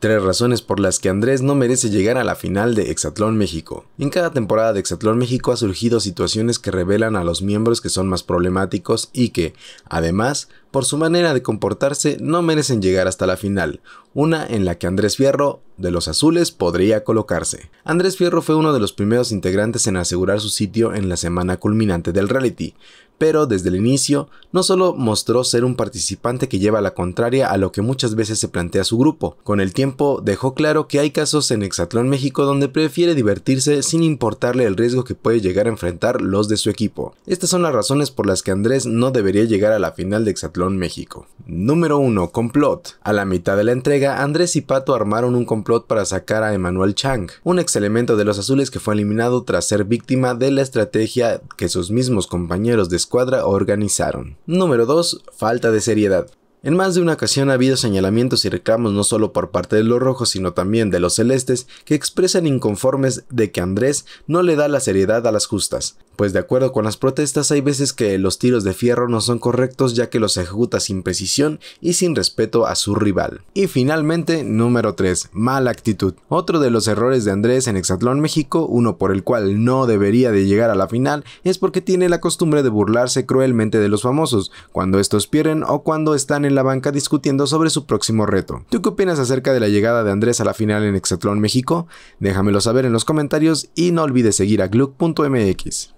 Tres razones por las que Andrés no merece llegar a la final de Hexatlón México. En cada temporada de Hexatlón México ha surgido situaciones que revelan a los miembros que son más problemáticos y que, además, por su manera de comportarse, no merecen llegar hasta la final, una en la que Andrés Fierro, de los Azules, podría colocarse. Andrés Fierro fue uno de los primeros integrantes en asegurar su sitio en la semana culminante del reality, pero desde el inicio no solo mostró ser un participante que lleva la contraria a lo que muchas veces se plantea su grupo, con el tiempo dejó claro que hay casos en Hexatlón México donde prefiere divertirse sin importarle el riesgo que puede llegar a enfrentar los de su equipo. Estas son las razones por las que Andrés no debería llegar a la final de Hexatlón México. Número 1. Complot. A la mitad de la entrega, Andrés y Pato armaron un complot para sacar a Emanuel Chang, un ex elemento de los azules que fue eliminado tras ser víctima de la estrategia que sus mismos compañeros descubrieron escuadra organizaron. Número 2. Falta de seriedad. En más de una ocasión ha habido señalamientos y reclamos no solo por parte de los rojos sino también de los celestes que expresan inconformes de que Andrés no le da la seriedad a las justas pues de acuerdo con las protestas hay veces que los tiros de fierro no son correctos ya que los ejecuta sin precisión y sin respeto a su rival. Y finalmente, número 3, mala actitud. Otro de los errores de Andrés en Hexatlón México, uno por el cual no debería de llegar a la final, es porque tiene la costumbre de burlarse cruelmente de los famosos, cuando estos pierden o cuando están en la banca discutiendo sobre su próximo reto. ¿Tú qué opinas acerca de la llegada de Andrés a la final en Hexatlón México? Déjamelo saber en los comentarios y no olvides seguir a gluck.mx.